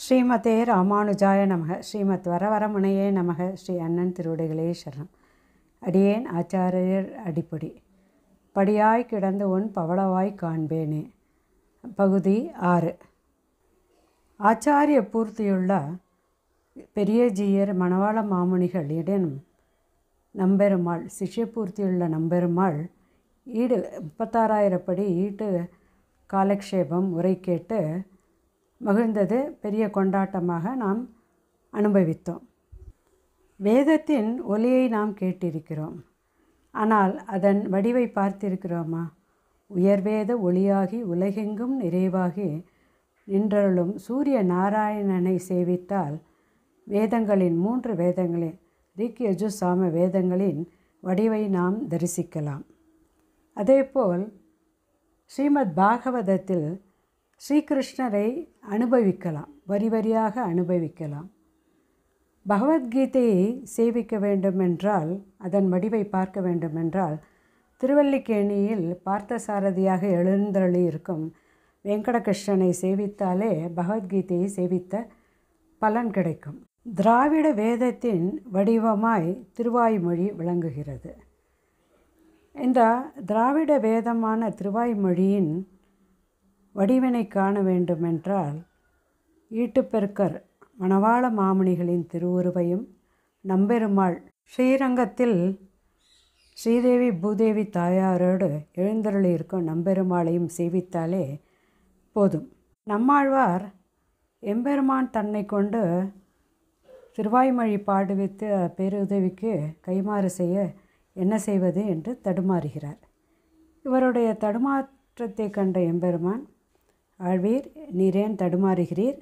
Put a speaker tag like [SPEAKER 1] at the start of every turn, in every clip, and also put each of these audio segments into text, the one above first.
[SPEAKER 1] ஸ்ரீமதே ராமானுஜாய நமக ஸ்ரீமத் வரவரமுனையே நமக ஸ்ரீ அண்ணன் திருவடிகளே சரணம் அடியேன் ஆச்சாரியர் அடிப்படி படியாய் கிடந்த உன் பவளவாய் காண்பேனே பகுதி ஆறு ஆச்சாரிய பூர்த்தியுள்ள பெரியஜீயர் மணவாள மாமுனிகள் மாமுனிகளிடம் நம்பெருமாள் சிஷ்ய பூர்த்தியுள்ள நம்பெருமாள் ஈடு முப்பத்தாறாயிரப்படி ஈட்டு காலக்ஷேபம் உரை கேட்டு மகிழ்ந்தது பெரிய கொண்டாட்டமாக நாம் அனுபவித்தோம் வேதத்தின் ஒலியை நாம் கேட்டிருக்கிறோம் ஆனால் அதன் வடிவை பார்த்திருக்கிறோமா உயர்வேத ஒளியாகி உலகெங்கும் நிறைவாகி நின்றருளும் சூரிய நாராயணனை சேவித்தால் வேதங்களின் மூன்று வேதங்களின் யஜு சாம வேதங்களின் வடிவை நாம் தரிசிக்கலாம் அதேபோல் ஸ்ரீமத் பாகவதத்தில் ஸ்ரீகிருஷ்ணரை அனுபவிக்கலாம் வரி வரியாக அனுபவிக்கலாம் பகவத்கீதையை சேவிக்க வேண்டுமென்றால் அதன் வடிவை பார்க்க வேண்டுமென்றால் திருவல்லிக்கேணியில் பார்த்தசாரதியாக எழுந்தருளி இருக்கும் வெங்கடகிருஷ்ணனை சேவித்தாலே பகவத்கீதையை சேவித்த பலன் கிடைக்கும் திராவிட வேதத்தின் வடிவமாய் திருவாய்மொழி விளங்குகிறது இந்த திராவிட வேதமான திருவாய்மொழியின் வடிவினை காண வேண்டுமென்றால் ஈட்டுப்பெருக்கர் மணவாள மாமணிகளின் திருவுருவையும் நம்பெருமாள் ஸ்ரீரங்கத்தில் ஸ்ரீதேவி பூதேவி தாயாரோடு எழுந்தருளியிருக்கும் நம்பெருமாளையும் சேவித்தாலே போதும் நம்மாழ்வார் எம்பெருமான் தன்னை கொண்டு திருவாய்மொழி பாடுவித்து பேருதவிக்கு கைமாறு செய்ய என்ன செய்வது என்று தடுமாறுகிறார் இவருடைய தடுமாற்றத்தை கண்ட எம்பெருமான் ஆழ்வீர் நீரேன் தடுமாறுகிறீர்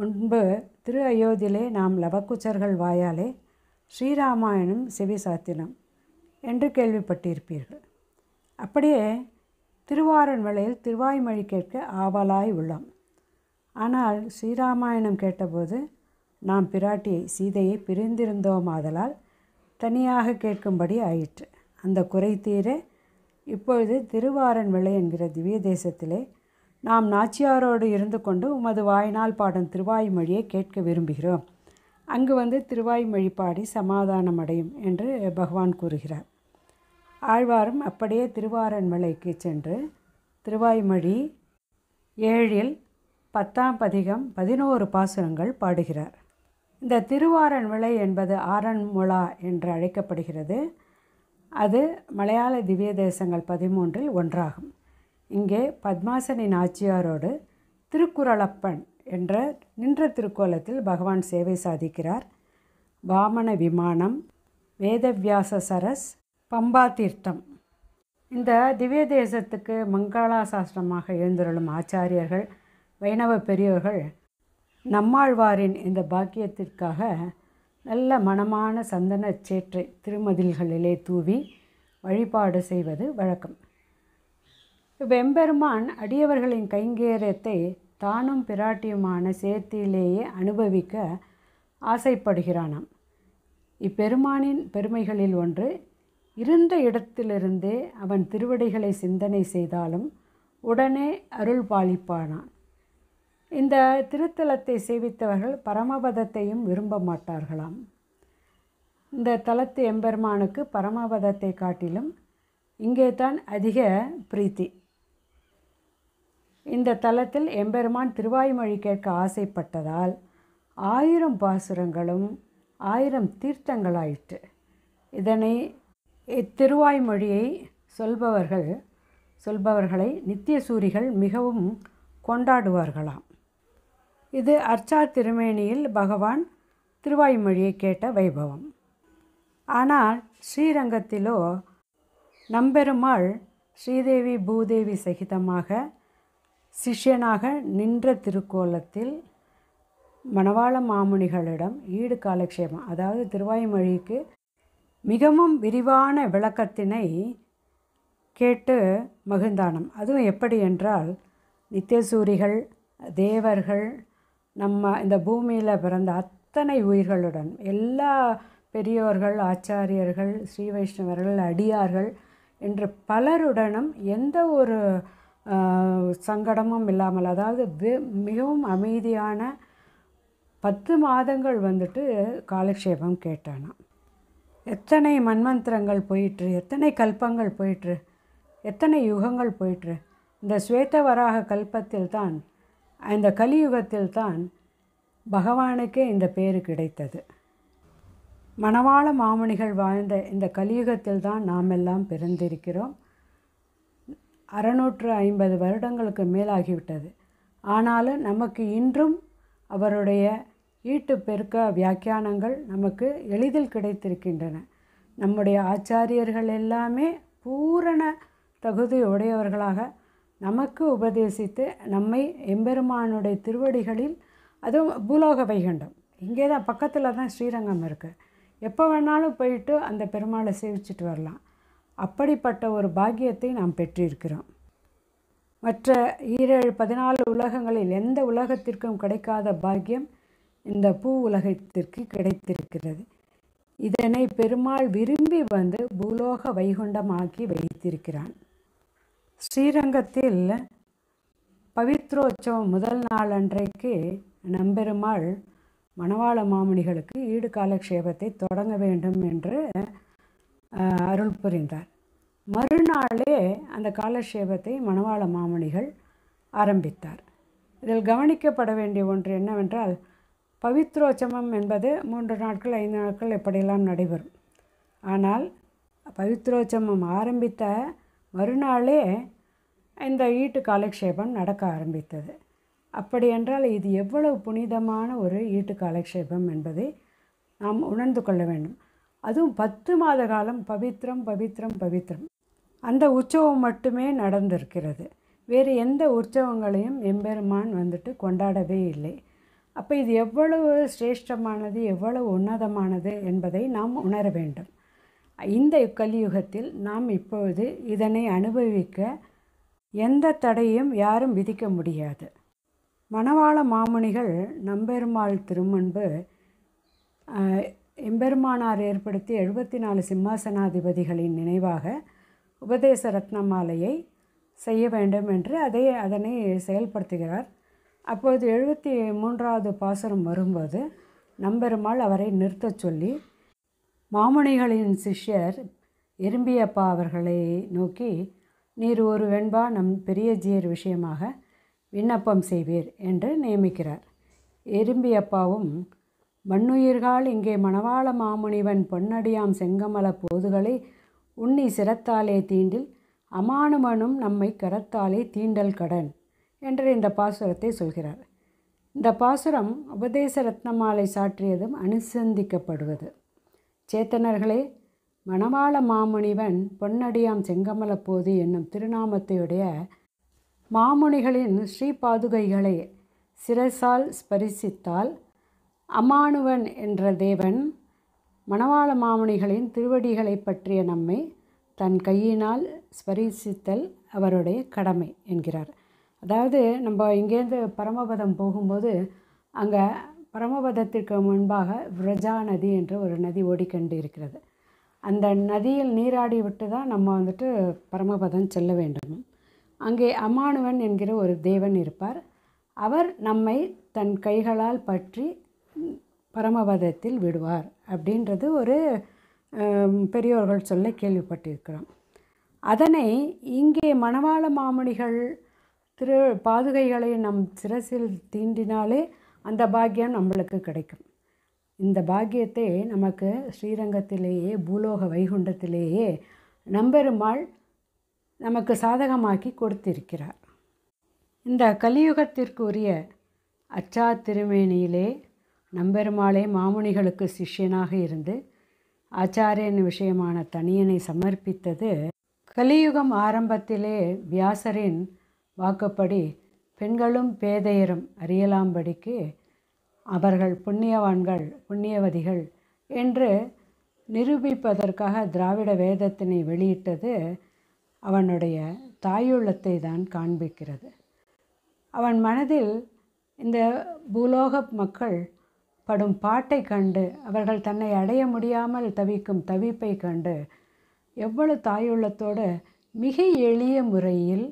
[SPEAKER 1] முன்பு திரு அயோத்தியிலே நாம் லவக்குச்சர்கள் வாயாலே ஸ்ரீராமாயணம் செவி சாத்தினம் என்று கேள்விப்பட்டிருப்பீர்கள் அப்படியே திருவாரண்மலையில் திருவாய்மொழி கேட்க ஆவலாய் உள்ளோம் ஆனால் ஸ்ரீராமாயணம் கேட்டபோது நாம் பிராட்டியை சீதையை பிரிந்திருந்தோம் ஆதலால் தனியாக கேட்கும்படி ஆயிற்று அந்த குறை தீர இப்பொழுது திருவாரண்மலை என்கிற திவ்ய தேசத்திலே நாம் நாச்சியாரோடு இருந்து கொண்டு உமது வாய்நாள் பாடும் திருவாய்மொழியை கேட்க விரும்புகிறோம் அங்கு வந்து திருவாய்மொழி பாடி சமாதானம் அடையும் என்று பகவான் கூறுகிறார் ஆழ்வாரும் அப்படியே மலைக்கு சென்று திருவாய்மொழி ஏழில் பத்தாம் பதிகம் பதினோரு பாசுரங்கள் பாடுகிறார் இந்த விளை என்பது ஆரன்முழா என்று அழைக்கப்படுகிறது அது மலையாள திவ்ய தேசங்கள் பதிமூன்றில் ஒன்றாகும் இங்கே பத்மாசனின் ஆச்சியாரோடு திருக்குறளப்பன் என்ற நின்ற திருக்கோலத்தில் பகவான் சேவை சாதிக்கிறார் வாமன விமானம் வேதவியாச சரஸ் பம்பா தீர்த்தம் இந்த திவ்ய தேசத்துக்கு மங்களா சாஸ்திரமாக ஆச்சாரியர்கள் வைணவ பெரியோர்கள் நம்மாழ்வாரின் இந்த பாக்கியத்திற்காக நல்ல மனமான சந்தன சேற்றை திருமதில்களிலே தூவி வழிபாடு செய்வது வழக்கம் வெம்பெருமான் அடியவர்களின் கைங்கேரியத்தை தானும் பிராட்டியுமான சேர்த்தியிலேயே அனுபவிக்க ஆசைப்படுகிறானாம் இப்பெருமானின் பெருமைகளில் ஒன்று இருந்த இடத்திலிருந்தே அவன் திருவடிகளை சிந்தனை செய்தாலும் உடனே அருள் பாலிப்பானான் இந்த திருத்தலத்தை சேவித்தவர்கள் பரமபதத்தையும் விரும்ப மாட்டார்களாம் இந்த தலத்து எம்பெருமானுக்கு பரமபதத்தை காட்டிலும் இங்கே தான் அதிக பிரீத்தி இந்த தலத்தில் எம்பெருமான் திருவாய்மொழி கேட்க ஆசைப்பட்டதால் ஆயிரம் பாசுரங்களும் ஆயிரம் தீர்த்தங்களாயிற்று இதனை இத்திருவாய்மொழியை சொல்பவர்கள் சொல்பவர்களை நித்திய சூரிகள் மிகவும் கொண்டாடுவார்களாம் இது அர்ச்சா திருமேனியில் பகவான் திருவாய்மொழியை கேட்ட வைபவம் ஆனால் ஸ்ரீரங்கத்திலோ நம்பெருமாள் ஸ்ரீதேவி பூதேவி சகிதமாக சிஷ்யனாக நின்ற திருக்கோலத்தில் மணவாள மாமுனிகளிடம் ஈடு காலக்ஷேபம் அதாவது திருவாய்மொழிக்கு மிகவும் விரிவான விளக்கத்தினை கேட்டு மகிழ்ந்தானம் அதுவும் எப்படி என்றால் நித்தியசூரிகள் தேவர்கள் நம்ம இந்த பூமியில் பிறந்த அத்தனை உயிர்களுடன் எல்லா பெரியோர்கள் ஆச்சாரியர்கள் ஸ்ரீ வைஷ்ணவர்கள் அடியார்கள் என்று பலருடனும் எந்த ஒரு சங்கடமும் இல்லாமல் அதாவது மிகவும் அமைதியான பத்து மாதங்கள் வந்துட்டு காலக்ஷேபம் கேட்டானா எத்தனை மண்மந்திரங்கள் போயிற்று எத்தனை கல்பங்கள் போயிட்டு எத்தனை யுகங்கள் போயிற்று இந்த வராக கல்பத்தில் தான் இந்த கலியுகத்தில் தான் பகவானுக்கே இந்த பேர் கிடைத்தது மணவாள மாமணிகள் வாழ்ந்த இந்த கலியுகத்தில் தான் நாம் எல்லாம் பிறந்திருக்கிறோம் அறநூற்று ஐம்பது வருடங்களுக்கு மேலாகிவிட்டது ஆனாலும் நமக்கு இன்றும் அவருடைய ஈட்டு பெருக்க வியாக்கியானங்கள் நமக்கு எளிதில் கிடைத்திருக்கின்றன நம்முடைய ஆச்சாரியர்கள் எல்லாமே பூரண தகுதி உடையவர்களாக நமக்கு உபதேசித்து நம்மை எம்பெருமானுடைய திருவடிகளில் அதுவும் பூலோக வைகண்டம் இங்கே தான் பக்கத்தில் தான் ஸ்ரீரங்கம் இருக்குது எப்போ வேணாலும் போயிட்டு அந்த பெருமாளை சேவிச்சிட்டு வரலாம் அப்படிப்பட்ட ஒரு பாக்கியத்தை நாம் பெற்றிருக்கிறோம் மற்ற ஈரேழு பதினாலு உலகங்களில் எந்த உலகத்திற்கும் கிடைக்காத பாக்கியம் இந்த பூ உலகத்திற்கு கிடைத்திருக்கிறது இதனை பெருமாள் விரும்பி வந்து பூலோக வைகுண்டமாக்கி வைத்திருக்கிறான் ஸ்ரீரங்கத்தில் பவித்ரோற்சவம் முதல் நாள் அன்றைக்கு நம்பெருமாள் மணவாள மாமுனிகளுக்கு ஈடு காலக்ஷேபத்தை தொடங்க வேண்டும் என்று அருள் புரிந்தார் மறுநாளே அந்த காலக்ஷேபத்தை மணவாள மாமணிகள் ஆரம்பித்தார் இதில் கவனிக்கப்பட வேண்டிய ஒன்று என்னவென்றால் பவித்ரோச்சமம் என்பது மூன்று நாட்கள் ஐந்து நாட்கள் எப்படியெல்லாம் நடைபெறும் ஆனால் பவித்ரோச்சமம் ஆரம்பித்த மறுநாளே இந்த ஈட்டு காலக்ஷேபம் நடக்க ஆரம்பித்தது அப்படி என்றால் இது எவ்வளவு புனிதமான ஒரு ஈட்டு காலக்ஷேபம் என்பதை நாம் உணர்ந்து கொள்ள வேண்டும் அதுவும் பத்து மாத காலம் பவித்ரம் பவித்ரம் பவித்ரம் அந்த உற்சவம் மட்டுமே நடந்திருக்கிறது வேறு எந்த உற்சவங்களையும் எம்பெருமான் வந்துட்டு கொண்டாடவே இல்லை அப்போ இது எவ்வளவு சிரேஷ்டமானது எவ்வளவு உன்னதமானது என்பதை நாம் உணர வேண்டும் இந்த கலியுகத்தில் நாம் இப்பொழுது இதனை அனுபவிக்க எந்த தடையும் யாரும் விதிக்க முடியாது மணவாள மாமுனிகள் நம்பெருமாள் திருமுன்பு எம்பெருமானார் ஏற்படுத்தி எழுபத்தி நாலு சிம்மாசனாதிபதிகளின் நினைவாக உபதேச ரத்னமாலையை செய்ய வேண்டும் என்று அதை அதனை செயல்படுத்துகிறார் அப்போது எழுபத்தி மூன்றாவது பாசுரம் வரும்போது நம்பெருமாள் அவரை நிறுத்தச் சொல்லி மாமுனிகளின் சிஷ்யர் எறும்பியப்பா அவர்களை நோக்கி நீர் ஒரு வெண்பா நம் பெரியஜியர் விஷயமாக விண்ணப்பம் செய்வீர் என்று நியமிக்கிறார் எறும்பியப்பாவும் மண்ணுயிர்கால் இங்கே மணவாள மாமுனிவன் பொன்னடியாம் செங்கமல போதுகளை உன்னி சிரத்தாலே தீண்டில் அமானுமனும் நம்மை கரத்தாலே தீண்டல் கடன் என்று இந்த பாசுரத்தை சொல்கிறார் இந்த பாசுரம் உபதேச ரத்னமாலை சாற்றியதும் அனுசந்திக்கப்படுவது சேத்தனர்களே மணவாள மாமுனிவன் பொன்னடியாம் செங்கமல போது என்னும் திருநாமத்தையுடைய மாமுனிகளின் ஸ்ரீ பாதுகைகளை சிரசால் ஸ்பரிசித்தால் அமானுவன் என்ற தேவன் மணவாள மாமணிகளின் திருவடிகளை பற்றிய நம்மை தன் கையினால் ஸ்பரிசித்தல் அவருடைய கடமை என்கிறார் அதாவது நம்ம இங்கேருந்து பரமபதம் போகும்போது அங்கே பரமபதத்திற்கு முன்பாக விரஜா நதி என்று ஒரு நதி ஓடிக்கொண்டு இருக்கிறது அந்த நதியில் நீராடி விட்டு தான் நம்ம வந்துட்டு பரமபதம் செல்ல வேண்டும் அங்கே அமானுவன் என்கிற ஒரு தேவன் இருப்பார் அவர் நம்மை தன் கைகளால் பற்றி பரமபதத்தில் விடுவார் அப்படின்றது ஒரு பெரியோர்கள் சொல்ல கேள்விப்பட்டிருக்கிறோம் அதனை இங்கே மணவாள மாமணிகள் திரு பாதுகைகளை நம் சிரசில் தீண்டினாலே அந்த பாக்கியம் நம்மளுக்கு கிடைக்கும் இந்த பாக்கியத்தை நமக்கு ஸ்ரீரங்கத்திலேயே பூலோக வைகுண்டத்திலேயே நம்பெருமாள் நமக்கு சாதகமாக்கி கொடுத்திருக்கிறார் இந்த கலியுகத்திற்குரிய அச்சா திருமேனியிலே நம்பெருமாளே மாமுனிகளுக்கு சிஷ்யனாக இருந்து ஆச்சாரியன் விஷயமான தனியனை சமர்ப்பித்தது கலியுகம் ஆரம்பத்திலே வியாசரின் வாக்குப்படி பெண்களும் பேதையரும் அறியலாம்படிக்கு அவர்கள் புண்ணியவான்கள் புண்ணியவதிகள் என்று நிரூபிப்பதற்காக திராவிட வேதத்தினை வெளியிட்டது அவனுடைய தாயுள்ளத்தை தான் காண்பிக்கிறது அவன் மனதில் இந்த பூலோக மக்கள் படும் பாட்டை கண்டு அவர்கள் தன்னை அடைய முடியாமல் தவிக்கும் தவிப்பை கண்டு எவ்வளவு தாயுள்ளத்தோடு மிக எளிய முறையில்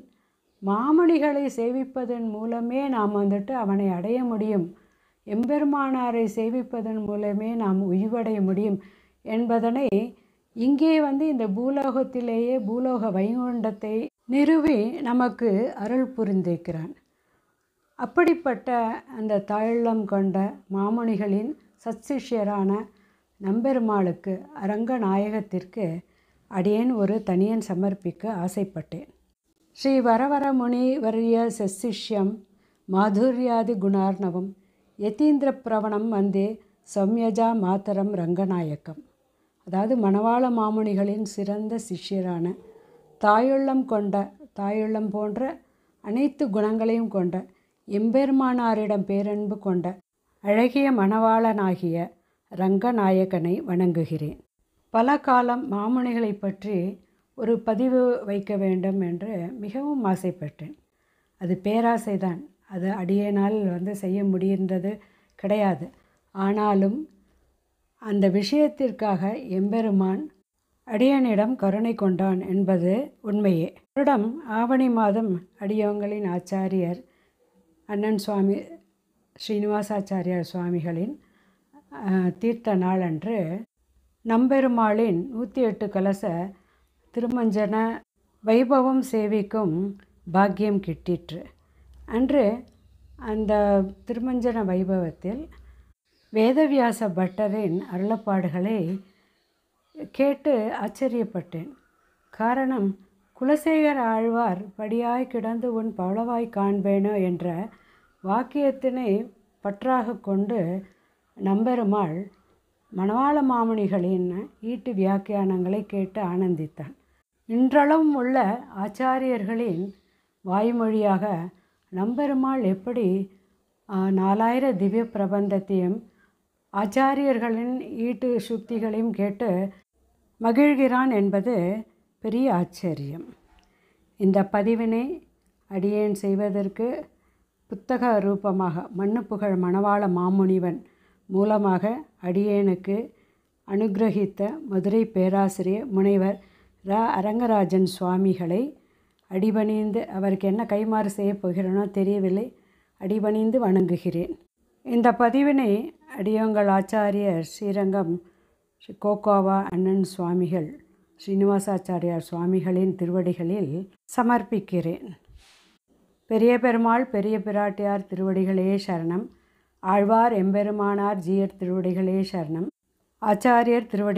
[SPEAKER 1] மாமணிகளை சேவிப்பதன் மூலமே நாம் வந்துட்டு அவனை அடைய முடியும் எம்பெருமானாரை சேவிப்பதன் மூலமே நாம் உய்வடைய முடியும் என்பதனை இங்கே வந்து இந்த பூலோகத்திலேயே பூலோக வைகுண்டத்தை நிறுவி நமக்கு அருள் புரிந்திருக்கிறான் அப்படிப்பட்ட அந்த தாயுள்ளம் கொண்ட மாமுனிகளின் சத்சிஷ்யரான நம்பெருமாளுக்கு அரங்கநாயகத்திற்கு அடியேன் ஒரு தனியன் சமர்ப்பிக்க ஆசைப்பட்டேன் ஸ்ரீ வரவரமுனி வரிய சசிஷ்யம் மாதுர்யாதி குணார்ணவம் யதீந்திர பிரவணம் வந்தே சௌமியஜா மாத்தரம் ரங்கநாயக்கம் அதாவது மணவாள மாமுனிகளின் சிறந்த சிஷ்யரான தாயுள்ளம் கொண்ட தாயுள்ளம் போன்ற அனைத்து குணங்களையும் கொண்ட எம்பெருமானாரிடம் பேரன்பு கொண்ட அழகிய மணவாளனாகிய ரங்கநாயகனை வணங்குகிறேன் பல காலம் மாமுனிகளை பற்றி ஒரு பதிவு வைக்க வேண்டும் என்று மிகவும் ஆசைப்பட்டேன் அது பேராசைதான் அது அடியனால் வந்து செய்ய முடிந்தது கிடையாது ஆனாலும் அந்த விஷயத்திற்காக எம்பெருமான் அடியனிடம் கருணை கொண்டான் என்பது உண்மையே வருடம் ஆவணி மாதம் அடியவங்களின் ஆச்சாரியர் அண்ணன் சுவாமி ஸ்ரீனிவாசாச்சாரியார் சுவாமிகளின் தீர்த்த நாள் அன்று நம்பெருமாளின் நூற்றி எட்டு கலச திருமஞ்சன வைபவம் சேவிக்கும் பாக்கியம் கிட்டிற்று அன்று அந்த திருமஞ்சன வைபவத்தில் வேதவியாச பட்டரின் அருளப்பாடுகளை கேட்டு ஆச்சரியப்பட்டேன் காரணம் குலசேகர் ஆழ்வார் படியாய் கிடந்து உன் பவளவாய் காண்பேனோ என்ற வாக்கியத்தினை பற்றாக கொண்டு நம்பெருமாள் மணவாள மாமணிகளின் ஈட்டு வியாக்கியானங்களை கேட்டு ஆனந்தித்தான் இன்றளவும் உள்ள ஆச்சாரியர்களின் வாய்மொழியாக நம்பெருமாள் எப்படி நாலாயிர திவ்ய பிரபந்தத்தையும் ஆச்சாரியர்களின் ஈட்டு சுக்திகளையும் கேட்டு மகிழ்கிறான் என்பது பெரிய ஆச்சரியம் இந்த பதிவினை அடியேன் செய்வதற்கு புத்தக ரூபமாக மண்ணு புகழ் மணவாள மாமுனிவன் மூலமாக அடியேனுக்கு அனுகிரகித்த மதுரை பேராசிரியர் முனைவர் ரா அரங்கராஜன் சுவாமிகளை அடிபணிந்து அவருக்கு என்ன கைமாறு செய்ய போகிறேனோ தெரியவில்லை அடிபணிந்து வணங்குகிறேன் இந்த பதிவினை அடியோங்கள் ஆச்சாரியர் ஸ்ரீரங்கம் கோகோவா அண்ணன் சுவாமிகள் ஸ்ரீனிவாசாச்சாரியார் சுவாமிகளின் திருவடிகளில் சமர்ப்பிக்கிறேன் பெரிய பெருமாள் பெரிய பிராட்டியார் திருவடிகளே சரணம் ஆழ்வார் எம்பெருமானார் ஜீயர் திருவடிகளே சரணம் ஆச்சாரியர் திருவடி